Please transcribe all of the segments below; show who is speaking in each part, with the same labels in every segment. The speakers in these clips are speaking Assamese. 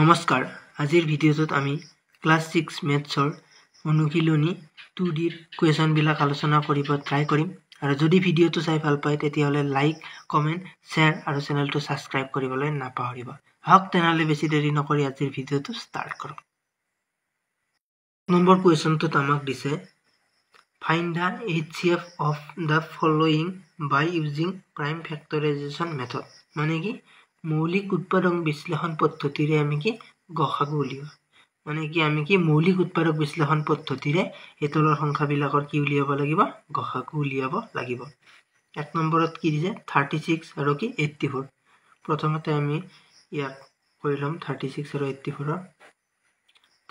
Speaker 1: নমস্কাৰ আজিৰ ভিডিঅ'টোত আমি ক্লাছ ছিক্স মেথছৰ অনুশীলনী টু ডিৰ কুৱেশ্যনবিলাক আলোচনা কৰিব ট্ৰাই কৰিম আৰু যদি ভিডিঅ'টো চাই ভাল পায় তেতিয়াহ'লে লাইক কমেণ্ট শ্বেয়াৰ আৰু চেনেলটো ছাবস্ক্ৰাইব কৰিবলৈ নাপাহৰিব হওক তেনেহ'লে বেছি দেৰি নকৰি আজিৰ ভিডিঅ'টো ষ্টাৰ্ট কৰোঁ নম্বৰ কুৱেশ্যনটোত আমাক দিছে find the H C F of the following by using prime factorisation method মানে কি মৌলিক উৎপাদন বিশ্লেষণ পদ্ধতিৰে আমি কি গ সা গু উলিওৱা মানে কি আমি কি মৌলিক উৎপাদক বিশ্লেষণ পদ্ধতিৰে এই তলৰ সংখ্যাবিলাকৰ কি উলিয়াব লাগিব গ সা গু উলিয়াব লাগিব এক নম্বৰত কি দিছে থাৰ্টি ছিক্স আৰু কি এইট্টি ফ'ৰ প্ৰথমতে আমি ইয়াক কৰি ল'ম থাৰ্টি ছিক্স আৰু এইট্টি ফ'ৰৰ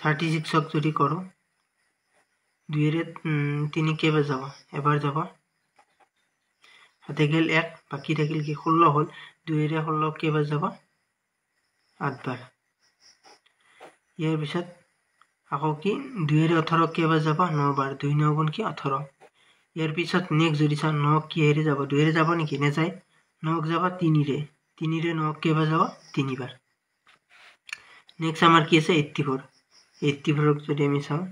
Speaker 1: থাৰ্টি ছিক্সক যদি কৰোঁ দুইৰে তিনি কেইবাৰ যাব এবাৰ যাব হাতে গেল এক বাকী থাকিল কি ষোল্ল হ'ল দুইৰে ষোল্ল কেইবাৰ যাব আঠবাৰ ইয়াৰ পিছত আকৌ কি দুয়েৰে ওঠৰ কেইবাৰ যাব বাৰ দুই ন গুণ কি ওঠৰ ইয়াৰ পিছত নেক্সট যদি চাওঁ নক কিহেৰে যাব দুইৰে যাব নেকি নেযায় নক যাব তিনিৰে তিনিৰে নক কেইবাৰ যাব তিনিবাৰ নেক্সট আমাৰ কি আছে এইট্টি ফ'ৰ এইট্টি ফ'ৰক যদি আমি চাওঁ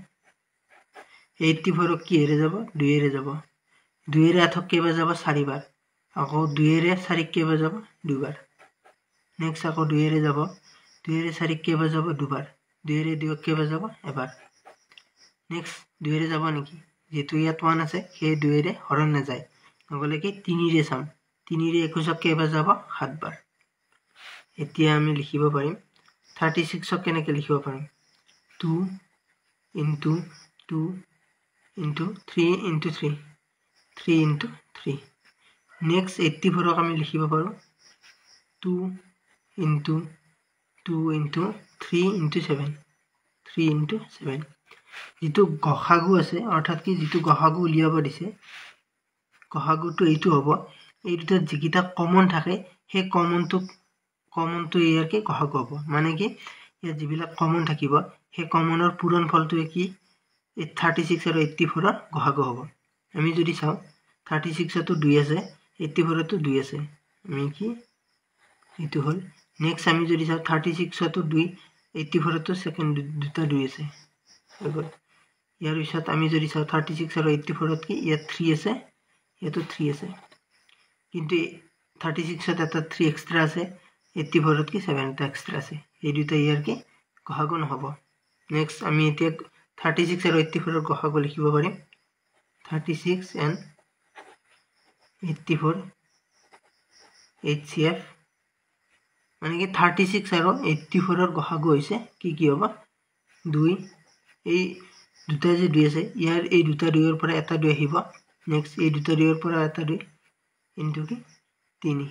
Speaker 1: এইট্টি ফ'ৰক কিহেৰে যাব দুইৰে যাব দুইৰে আঠক কেইবাৰ যাব চাৰিবাৰ আকৌ দুয়েৰে চাৰিক কেইবাজাব দুবাৰ নেক্সট আকৌ দুয়েৰে যাব দুয়েৰে চাৰিক কেইবাজাব দুবাৰ দুয়েৰে দুই কেইবাজাব এবাৰ নেক্সট দুয়েৰে যাব নেকি যিহেতু ইয়াত ওৱান আছে সেই দুয়েৰে হৰণ নাযায় নগ'লে কি তিনিৰে চাম তিনিৰে একৈছক কেইবাজাব সাতবাৰ এতিয়া আমি লিখিব পাৰিম থাৰ্টি ছিক্সক কেনেকৈ লিখিব পাৰিম two into two into three into three three into three next eighty ফ'ৰক আমি লিখিব পাৰোঁ two into two into three into seven three into seven যিটো গসাগু আছে অৰ্থাৎ কি যিটো গসাগু উলিয়াব দিছে গহাগুটো এইটো হব এই দুটা যিকেইটা কমন থাকে সেই কমনটো কমনটো ইয়াকে গসাগু হব মানে কি ইয়াত যিবিলাক কমন থাকিব সেই কমনৰ পূৰণ ফলটোৱে কি থাৰ্টি ছিক্স আৰু এইটটি ফ'ৰৰ গহাগু হ'ব আমি যদি চাওঁ থাৰ্টি ছিক্সতো দুই আছে এইটটি ফোরতো দুই আছে আমি কি এইটো হল নেক্সট আমি যদি চাও থার্টি সিক্সতো দুই এইটটি ফোরতো সেকেন্ড দুটা দুই আছে ইয়ার পিছত আমি যদি চাও থার্টি সিক্স আর এইটটি ফোরত কি ইয়াত থ্রি আছে ইয়াতো থ্রি আছে কিন্তু থার্টি সিক্সত এটা থ্রি এক্সট্রা আছে এইটটি ফোরত কি সেভেন এটা এক্সট্রা আছে এই দুটা ইয়ার কি গহাগ নহব নেক্সট আমি এতিয়া থার্টি সিক্স আর এইটটি ফোরত গহাগ লিখব পাৰিম থাৰ্টি সিক্স এন্ড এইচচিএফ মানে কি থাৰ্টি ছিক্স আৰু এইটি ফ'ৰৰ গহাগু হৈছে কি কি হ'ব দুই এই দুটা যে দুই আছে ইয়াৰ এই দুটা দুইৰ পৰা এটা দুই আহিব নেক্সট এই দুটা দুইৰ পৰা এটা দুই ইনটো কি তিনি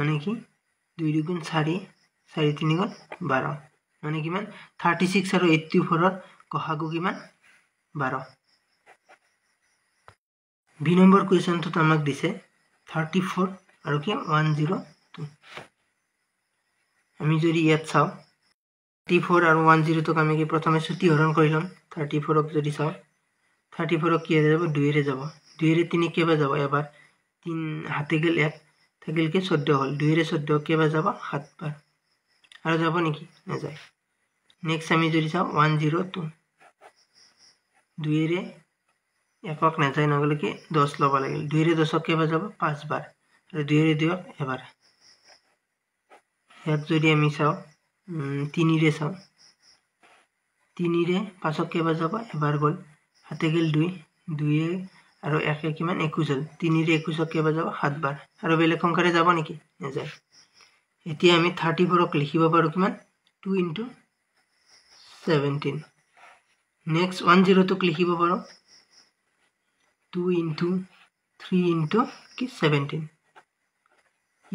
Speaker 1: মানে কি দুই দুগুণ চাৰি চাৰি তিনিগুণ বাৰ মানে কিমান থাৰ্টি ছিক্স আৰু এইটি ফ'ৰৰ গহাগু কিমান বাৰ বি নম্বৰ কুৱেশ্যনটোত আমাক দিছে থাৰ্টি ফ'ৰ আৰু কি ওৱান জিৰ' টু আমি যদি ইয়াত চাওঁ থাৰ্টি ফ'ৰ আৰু ওৱান জিৰ'টোক আমি কি প্ৰথমে চুটিহৰণ কৰি ল'ম থাৰ্টি ফ'ৰক যদি চাওঁ থাৰ্টি ফ'ৰক কি হৈ যাব দুয়েৰে যাব দুয়েৰে তিনি কেইবা যাব এবাৰ তিনি হাতে গেল এক থাকিল কি চৈধ্য হ'ল দুয়েৰে চৈধ্য কেইবা যাব সাতবাৰ আৰু যাব নেকি নাযায় নেক্সট আমি যদি চাওঁ ওৱান জিৰ' টু দুয়েৰে একক নেযায় নগ'লে কি দহ ল'ব লাগিল দুইৰে দহক কেইবাৰ যাব পাঁচবাৰ আৰু দুইৰে দুয়ক এবাৰ ইয়াত যদি আমি চাওঁ তিনিৰে চাওঁ তিনিৰে পাঁচক কেইবাৰ যাব এবাৰ গ'ল হাতে গ'ল দুই দুয়ে আৰু একে কিমান একৈছ হ'ল তিনিৰে একৈছক কেইবাৰ যাব সাতবাৰ আৰু বেলেগ সংখ্যাৰে যাব নেকি নেযায় এতিয়া আমি থাৰ্টি ফ'ৰক লিখিব পাৰোঁ কিমান two into seventeen next one জিৰ'টোক লিখিব পাৰোঁ 2 into 3 into 17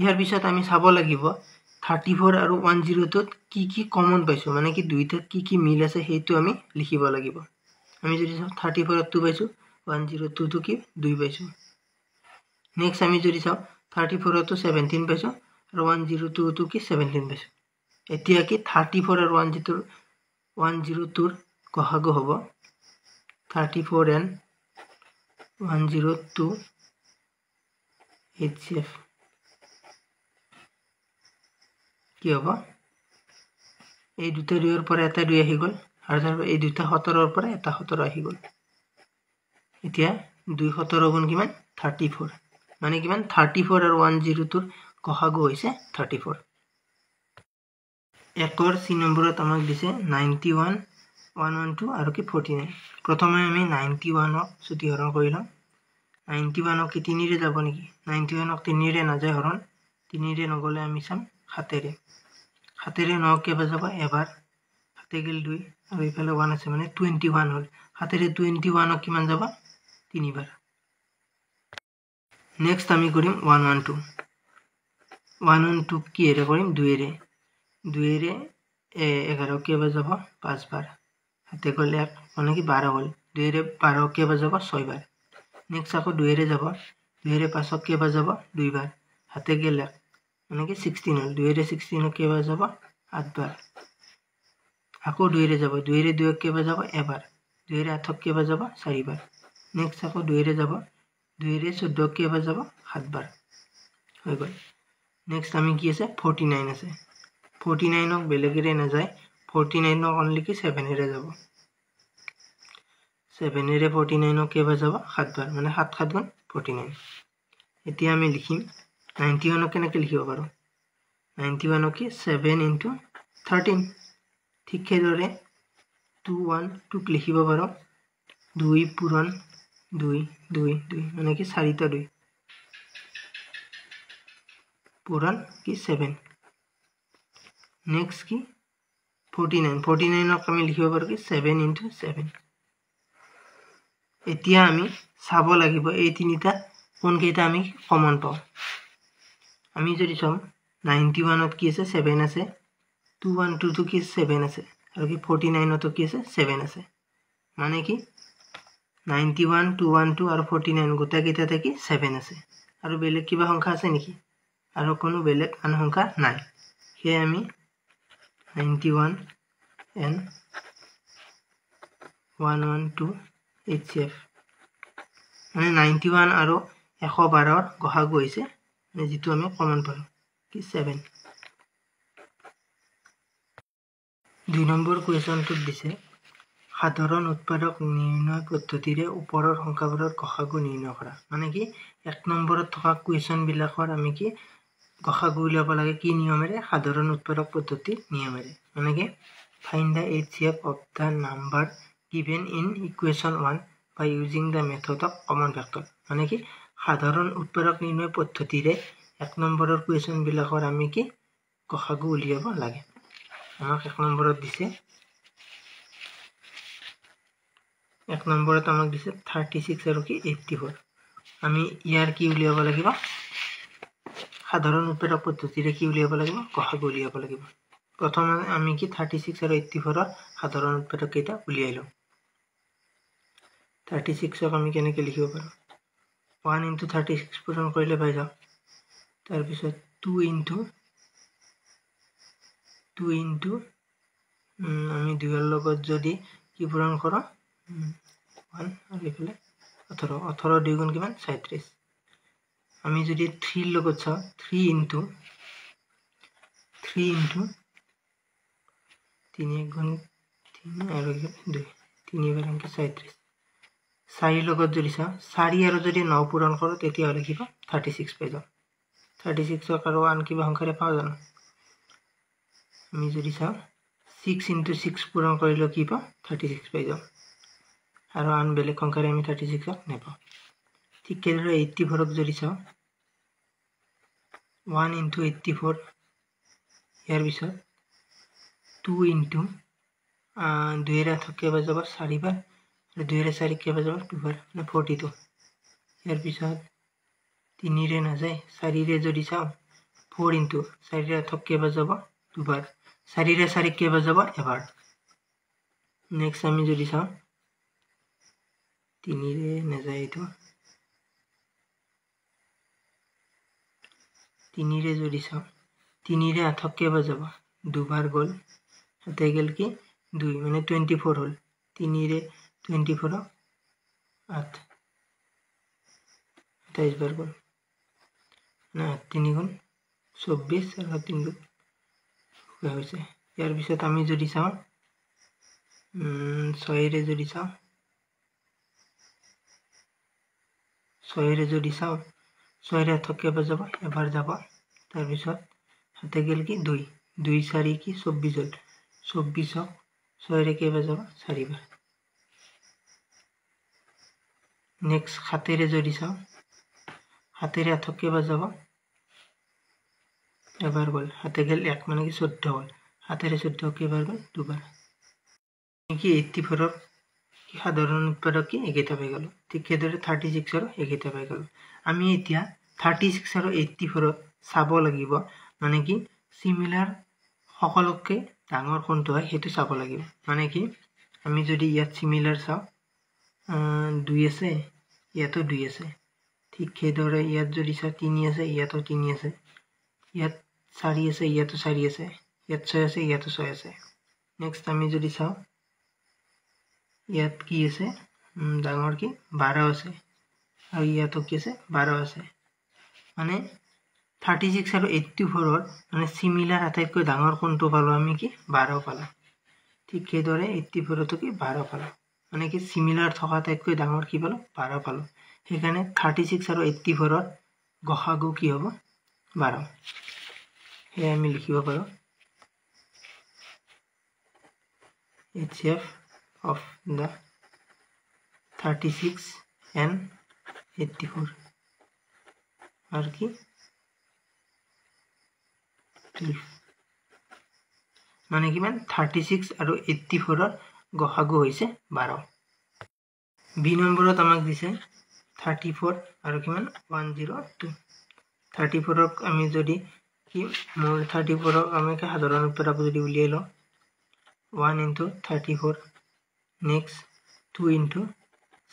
Speaker 1: ইয়াৰ পিছত আমি চাব লাগিব 34 আৰু 10 তত কি কি কমন পাইছো মানে কি দুইটা কি কি মিল আছে হেতু আমি লিখিব লাগিব আমি যদি 34 ত 2 পাইছো 102 তো কি 2 পাইছো নেক্সট আমি যদি চাও 34 ত 17 পাইছো আৰু 102 তো কি 17 পাইছো এতিয়া কি 34 আৰু 102 102 কহাগ হ'ব 34 এণ্ড HCF কি হ'ব এই দুটা দুইৰ পৰা এটা দুই আহি গ'ল আৰু তাৰপৰা এই দুটা সোতৰৰ পৰা এটা সোতৰ আহি গ'ল এতিয়া দুই সোতৰ গুণ কিমান থাৰ্টি ফ'ৰ মানে কিমান থাৰ্টি ফ'ৰ আৰু ওৱান জিৰ'টোৰ ক সাগু হৈছে থাৰ্টি ফ'ৰ একৰ চি নম্বৰত আমাক দিছে ninety one one one two আৰু কি ফৰ্টি নাইন প্ৰথমে আমি নাইণ্টি ওৱানক চুটি হৰণ কৰি ল'ম নাইণ্টি ওৱানক কি তিনিৰে যাব নেকি নাইণ্টি ওৱানক তিনিৰে নাযায় হৰণ তিনিৰে নগ'লে আমি চাম সাতেৰে সাতেৰে নক কেইবা যাব এবাৰ সাতে গেল দুই আৰু এইফালে ওৱান আছে মানে টুৱেণ্টি ওৱান হ'ল সাতেৰে টুৱেণ্টি ওৱানক কিমান যাব তিনিবাৰ নেক্সট আমি কৰিম one one two one one টুক কিহেৰে কৰিম দুয়েৰে দুয়েৰে এঘাৰ কেইবাৰ যাব পাঁচবাৰ হাতে গ'লে মানে কি বাৰ হ'ল দুয়েৰে বাৰ কেইবাৰ যাব ছয়বাৰ নেক্সট আকৌ দুয়েৰে যাব দুয়েৰে পাঁচক কেইবাৰ যাব দুইবাৰ হাতে গেলে মানে কি ছিক্সটিন হ'ল দুয়েৰে ছিক্সটিনক কেইবাৰ যাব আঠবাৰ আকৌ দুয়েৰে যাব দুয়েৰে দুয়ক কেইবাৰ যাব এবাৰ দুয়েৰে আঠক কেইবাৰ যাব চাৰিবাৰ নেক্সট আকৌ দুয়েৰে যাব দুয়েৰে চৈধ্যক কেইবাৰ যাব সাতবাৰ হৈ গ'ল নেক্সট আমি কি আছে ফৰ্টি নাইন আছে ফৰ্টি নাইনক বেলেগেৰে নাযায় ফৰ্টি নাইনক অনলি কি ছেভেনেৰে যাব ছেভেনেৰে ফৰ্টি নাইনক কেইবাৰ যাব সাতবাৰ মানে সাত সাত গুণ ফৰ্টি নাইন এতিয়া আমি লিখিম নাইণ্টি ওৱানক কেনেকৈ লিখিব পাৰোঁ নাইণ্টি ওৱানক কি ছেভেন ইনটু থাৰ্টিন ঠিক সেইদৰে টু ওৱান টুক লিখিব পাৰোঁ দুই পূৰণ দুই দুই দুই মানে কি চাৰিটা দুই পূৰণ কি ছেভেন নেক্সট কি ফৰ্টি নাইন ফৰ্টি নাইনক আমি লিখিব পাৰোঁ কি ছেভেন ইনটু ছেভেন এতিয়া আমি চাব লাগিব এই তিনিটা কোনকেইটা আমি কমন পাওঁ আমি যদি চাওঁ নাইণ্টি ওৱানত কি আছে ছেভেন আছে টু ওৱান টুটো কি আছে ছেভেন আছে আৰু কি ফৰ্টি নাইনতো কি আছে ছেভেন আছে মানে কি ninety one two one two আৰু ফৰ্টি নাইন গোটেইকেইটাতে কি ছেভেন আছে আৰু বেলেগ কিবা সংখ্যা আছে নেকি আৰু কোনো বেলেগ আন সংখ্যা নাই সেয়ে আমি ninety one and one one two H F মানে নাইণ্টি ওৱান আৰু এশ বাৰৰ গ সা গু হৈছে যিটো আমি কমন পালোঁ কি ছেভেন দুই নম্বৰ কুৱেশ্যনটোত দিছে সাধাৰণ উৎপাদক নিৰ্ণয় পদ্ধতিৰে ওপৰৰ সংখ্যাবোৰৰ গ সা গু নিৰ্ণয় কৰা মানে কি এক নম্বৰত থকা কুৱেশ্যনবিলাকৰ আমি কি গ সা গু উলিয়াব লাগে কি নিয়মেৰে সাধাৰণ উৎপাদক পদ্ধতিৰ নিয়মেৰে মানে কি find the H F of the number given in equation 1 by using the method of common factor মানে কি সাধারণ উৎপাদক নির্ণয় পদ্ধতিৰে এক নম্বৰৰ কোৱেশ্যন বিলাকৰ আমি কি কখাগু উলিয়াব লাগে আমাক এক নম্বৰত দিছে এক নম্বৰত আমাক দিছে 36 আৰু কি 84 আমি ইয়াৰ কি উলিয়াব লাগিব সাধাৰণ উৎপাদক পদ্ধতিৰে কি উলিয়াব লাগিব কখাগু উলিয়াব লাগিব প্ৰথমে আমি কি 36 আৰু 84ৰ সাধাৰণ উৎপাদক কেইটা উলিয়াইলোঁ থাৰ্টি ছিক্সক আমি কেনেকৈ লিখিব পাৰোঁ ওৱান ইনটু থাৰ্টি ছিক্স পূৰণ কৰিলে পাই যাওঁ তাৰপিছত টু ইনটু টু ইনটু আমি দুয়ৰ লগত যদি কি পূৰণ কৰোঁ ওৱান আৰু এইফালে ওঠৰ ওঠৰ দুইগুণ কিমান ছয়ত্ৰিছ আমি যদি থ্ৰীৰ লগত চাওঁ থ্ৰী ইনটু থ্ৰী ইনটু তিনি এক গুণ তিনি আৰু দুই তিনিবাৰ ছয়ত্ৰিছ চাৰিৰ লগত যদি চাওঁ চাৰি আৰু যদি ন পূৰণ কৰোঁ তেতিয়াও লিখিব থাৰ্টি ছিক্স পাই যাওঁ থাৰ্টি ছিক্সক আৰু আন কিবা সংখ্যাৰে পাওঁ জানো আমি যদি চাওঁ ছিক্স ইণ্টু ছিক্স পূৰণ কৰিলেও কি পাওঁ থাৰ্টি ছিক্স পাই যাওঁ আৰু আন বেলেগ সংখ্যাৰে আমি থাৰ্টি ছিক্সক নাপাওঁ ঠিক কেনেদৰে এইট্টি ফ'ৰক যদি চাওঁ ওৱান ইণ্টু এইট্টি ফ'ৰ ইয়াৰ পিছত টু ইণ্টু দুই ৰাঠকে বাজাব চাৰিবাৰ দুইৰে চাৰিকে বজাব দুবাৰ মানে ফৰ্টিটো ইয়াৰ পিছত তিনিৰে নাযায় চাৰিৰে যদি চাওঁ ফ'ৰ ইন্টু চাৰিৰে থকে বজাব দুবাৰ চাৰিৰে চাৰিকে বজাব এবাৰ নেক্সট আমি যদি চাওঁ তিনিৰে নাযায় এইটো তিনিৰে যদি চাওঁ তিনিৰে আঠকে বজাব দুবাৰ গ'ল তাতে গ'ল কি দুই মানে টুৱেণ্টি ফ'ৰ হ'ল তিনিৰে 24 আট আঠাইশ বার গুণ না আট তিন গুণ চৌব্বিশ আর সাত তিন গুণ হয়েছে পিছত আমি যদি চাও ছয়ে যদি চাও ছয়ে যদি চাও ছয়ে আঠক কেবা যাব এবার যাব তারপর হাতে গেল কি দুই দুই চারি কি চৌব্বিশ চৌব্বিশ ছয়ে কেবা যাব চারিবার নেক্সট হাতেৰে যদি চাওঁ হাতেৰে আঠক কেইবাৰ যাব এবাৰ গ'ল হাতে গেল এক মানে কি চৈধ্য গ'ল হাতেৰে চৈধ্য কেইবাৰ গ'ল দুবাৰ এনেকৈ এইটি ফ'ৰৰ কি সাধাৰণ উৎপাদক কি এইকেইটা পাই গ'লোঁ ঠিক সেইদৰে থাৰ্টি ছিক্সৰ এইকেইটা পাই গ'লোঁ আমি এতিয়া থাৰ্টি ছিক্স আৰু এইটি ফ'ৰত চাব লাগিব মানে কি চিমিলাৰ সকলোতকৈ ডাঙৰ কোনটো হয় সেইটো চাব লাগিব মানে কি আমি যদি ইয়াত চিমিলাৰ চাওঁ দুই আছে ইয়াতো দুই আছে ঠিক সেইদৰে ইয়াত যদি চাওঁ তিনি আছে ইয়াতো তিনি আছে ইয়াত চাৰি আছে ইয়াতো চাৰি আছে ইয়াত ছয় আছে ইয়াতো ছয় আছে নেক্সট আমি যদি চাওঁ ইয়াত কি আছে ডাঙৰ কি বাৰ আছে আৰু ইয়াতো কি আছে বাৰ আছে মানে থাৰ্টি ছিক্স আৰু এইট্টি ফ'ৰত মানে চিমিলাৰ আটাইতকৈ ডাঙৰ কোনটো পালোঁ আমি কি বাৰ পালোঁ ঠিক সেইদৰে এইট্টি ফ'ৰতো কি বাৰ পালোঁ মানে কি চিমিলাৰ থকা আটাইতকৈ ডাঙৰ কি পালোঁ বাৰ পালোঁ সেইকাৰণে থাৰ্টি ছিক্স আৰু এইটি ফ'ৰৰ গ সা গু কি হ'ব বাৰ সেয়া আমি লিখিব পাৰোঁ H C F of the thirty six and eighty four আৰু কি মানে কিমান থাৰ্টি ছিক্স আৰু এইটি ফ'ৰৰ গ সাগু হৈছে বাৰ বি নম্বৰত আমাক দিছে থাৰ্টি ফ'ৰ আৰু কিমান ওৱান জিৰ' টু থাৰ্টি ফ'ৰক আমি যদি কি মোৰ থাৰ্টি ফ'ৰক আমি সাধাৰণ উত্তৰাব যদি উলিয়াই লওঁ one into thirty four next two into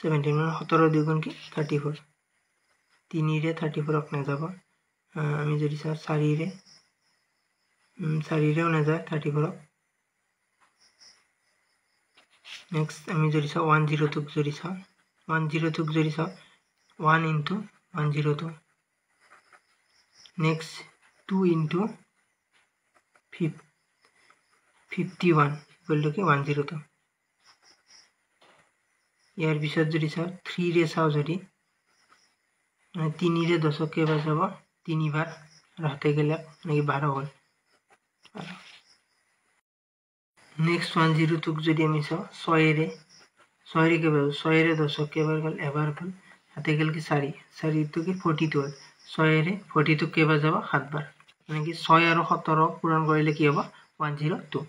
Speaker 1: seventeen মানে সোতৰ দুগুণ কি থাৰ্টি ফ'ৰ তিনিৰে থাৰ্টি ফ'ৰক নাযাব আমি যদি চাওঁ চাৰিৰে চাৰিৰেও নাযায় থাৰ্টি ফ'ৰক নেক্সট আমি যদি চাওঁ ওৱান জিৰ' টুক যদি চাওঁ ওৱান জিৰ' টুক যদি চাওঁ one into one zero' two next two into ফিফ ফিফটি ওৱান ইকুৱেলটোকে ওৱান জিৰ' টু ইয়াৰ পিছত যদি চাওঁ থ্ৰীৰে চাওঁ যদি মানে তিনিৰে দশক কেইবাৰ যাব তিনিবাৰ আৰু হাতে গেলে মানে কি বাৰ হ'ল বাৰ নেক্সট ওৱান জিৰ' টুক যদি আমি চাওঁ ছয়েৰে ছয়েৰে কেইবাৰ ছয়েৰে দশক কেইবাৰ গ'ল এবাৰ গ'ল হাতে গ'ল কি চাৰি চাৰিটো কি ফৰ্টি টু হ'ল ছয়েৰে ফৰ্টি টুক কেইবাৰ যাব সাতবাৰ মানে কি ছয় আৰু সোতৰ পূৰণ কৰিলে কি হ'ব ওৱান জিৰ' টু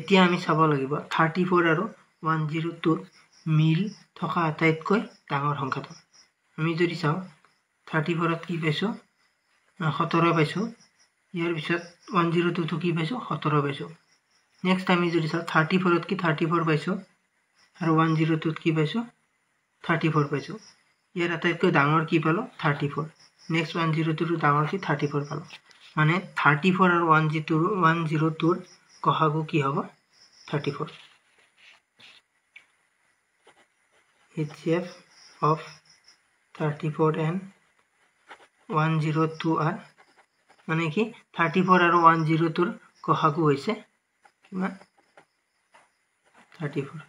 Speaker 1: এতিয়া আমি চাব লাগিব থাৰ্টি ফ'ৰ আৰু ওৱান জিৰ' টুত মিল থকা আটাইতকৈ ডাঙৰ সংখ্যাটো আমি যদি চাওঁ থাৰ্টি ফ'ৰত কি পাইছোঁ সোতৰ পাইছোঁ ইয়াৰ পিছত ওৱান জিৰ' টুটো কি পাইছোঁ সোতৰ পাইছোঁ নেক্সট টাইম যদি চাওঁ থাৰ্টি ফ'ৰত কি থাৰ্টি ফ'ৰ পাইছোঁ আৰু ওৱান জিৰ'টোত কি পাইছোঁ থাৰ্টি ফ'ৰ পাইছোঁ ইয়াৰ আটাইতকৈ ডাঙৰ কি পালোঁ থাৰ্টি ফ'ৰ নেক্সট ওৱান জিৰ'টোৰো ডাঙৰ কি থাৰ্টি ফ'ৰ পালোঁ মানে থাৰ্টি ফ'ৰ আৰু ওৱান জিটোৰ ওৱান জিৰ' টুৰ গ সাগু কি হ'ব thirty four H C F of thirty four and one zero' two আৰ মানে কি থাৰ্টি ফ'ৰ আৰু ওৱান জিৰ' টুৰ গ হৈছে কিমান থাৰ্টি ফ'ৰ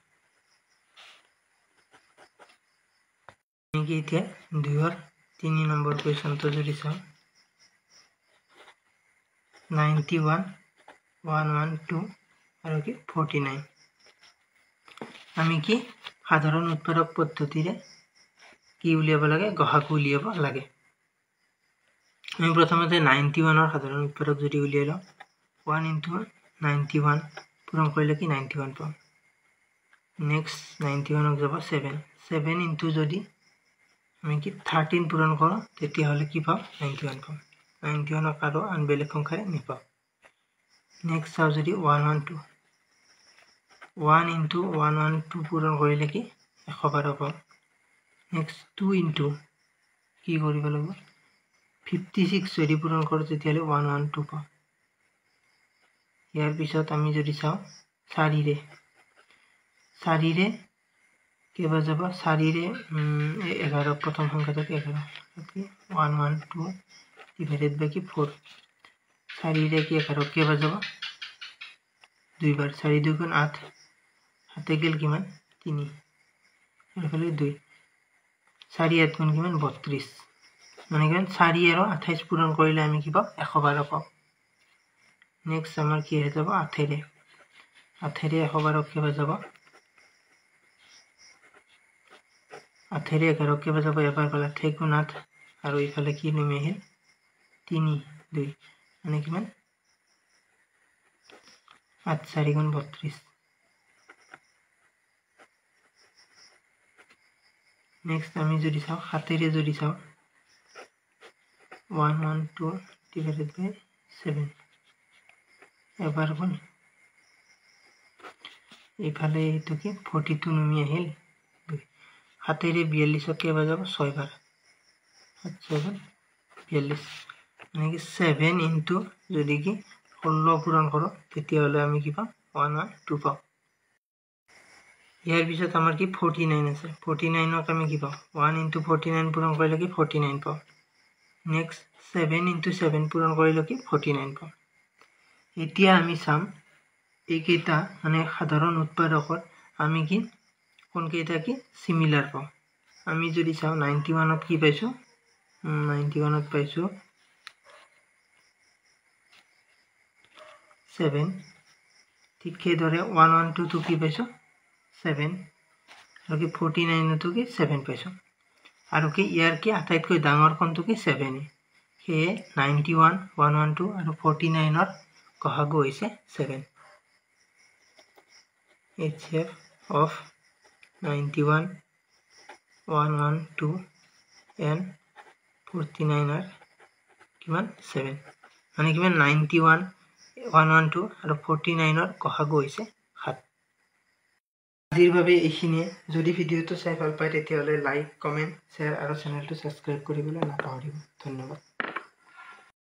Speaker 1: এনেকৈ এতিয়া দুইৰ তিনি নম্বৰ কুৱেশ্যনটো যদি চাওঁ ninety one one one two আৰু কি ফৰ্টি নাইন আমি কি সাধাৰণ উৎপাদক পদ্ধতিৰে কি উলিয়াব লাগে গ উলিয়াব লাগে আমি প্ৰথমতে নাইণ্টি ওৱানৰ সাধাৰণ উৎপাদক যদি উলিয়াই লওঁ ওৱান ইণ্টু নাইণ্টি ওৱান পূৰণ কৰিলে কি নাইণ্টি ওৱান পাম নেক্সট নাইণ্টি ওৱানক যাব ছেভেন ছেভেন ইনটু যদি আমি কি থাৰ্টিন পূৰণ কৰোঁ তেতিয়াহ'লে কি পাওঁ নাইণ্টি ওৱান পাম নাইণ্টি ওৱানক আৰু আন বেলেগ সংখ্যাৰে নেপাওঁ নেক্সট চাওঁ যদি one one two one into one one two পূৰণ কৰিলে কি এশ বাৰ পাম নেক্সট টু ইনটু কি কৰিব লাগিব ফিফটি ছিক্স যদি পূৰণ কৰোঁ তেতিয়াহ'লে ওৱান ওৱান টু পাওঁ ইয়াৰ পিছত আমি যদি চাওঁ চাৰিৰে চাৰিৰে কেইবাৰ যাব চাৰিৰে এঘাৰক প্ৰথম সংখ্যাটোক এঘাৰ one one two divided by কি ফ'ৰ চাৰিৰে কি এঘাৰক কেবা যাব দুইবাৰ চাৰি দুগুণ আঠ হাতে গেল কিমান তিনি এইফালে দুই চাৰি আট গুণ কিমান বত্ৰিছ মানে কিমান চাৰি আৰু আঠাইছ পূৰণ কৰিলে আমি কি পাব এশ বারো পাওঁ নেক্সট আমাৰ কি হৈ যাব আঠেৰে আঠেৰে এশবাৰকৈ হৈ যাব আঠেৰে এঘাৰকৈ হৈ যাব এবাৰ গ'লে আঠে গুণ আঠ আৰু এইফালে কি নামি আহিল তিনি দুই মানে কিমান আঠ চাৰি গুণ বত্ৰিছ নেক্সট আমি যদি চাওঁ সাতেৰে যদি চাওঁ one one two divided by seven এবাৰ হ'ল এইফালে এইটো কি ফৰ্টি টু নামি আহিল সাতেৰে বিয়াল্লিছত কেইবাৰ যাব ছয়বাৰ সাত ছয়বাৰ বিয়াল্লিছ মানে কি ছেভেন ইণ্টু যদি কি ষোল্ল পূৰণ কৰোঁ তেতিয়াহ'লে আমি কি পাওঁ ওৱান ওৱান টু পাওঁ ইয়াৰ পিছত আমাৰ কি ফৰ্টি নাইন আছে ফৰ্টি নাইনক আমি কি পাওঁ ওৱান ইনটু ফৰ্টি নাইন পূৰণ কৰিলে কি ফৰ্টি নাইন পাওঁ নেক্সট ছেভেন ইনটু ছেভেন পূৰণ কৰিলে কি ফৰ্টি নাইন পাওঁ এতিয়া আমি চাম এইকেইটা মানে সাধাৰণ উৎপাদকত আমি কি কোনকেইটা কি চিমিলাৰ পাওঁ আমি যদি চাওঁ নাইণ্টি ওৱানত কি পাইছোঁ নাইণ্টি ওৱানত পাইছোঁ ছেভেন ঠিক সেইদৰে ওৱান ওৱান টুটো কি পাইছোঁ ছেভেন আৰু কি ফৰ্টি নাইনতো কি ছেভেন পাইছোঁ আৰু কি ইয়াৰ কি আটাইতকৈ ডাঙৰ কণটো কি ছেভেনেই সেয়ে ninety one one one two আৰু ফৰ্টি নাইনৰ कहा गई से seven H F of ninety one one one two and forty nine आर कि सेवेन मानी कि ninety one one one two और फोर्टी नाइनर कहा गई से আজির বাবে এইখিনিয়ে যদি ভিডিওটো চাই ভাল পায় তেতিয়াহ'লে লাইক কমেণ্ট শ্বেয়াৰ আৰু চেনেলটো ছাবস্ক্ৰাইব কৰিবলৈ নাপাহৰিব ধন্যবাদ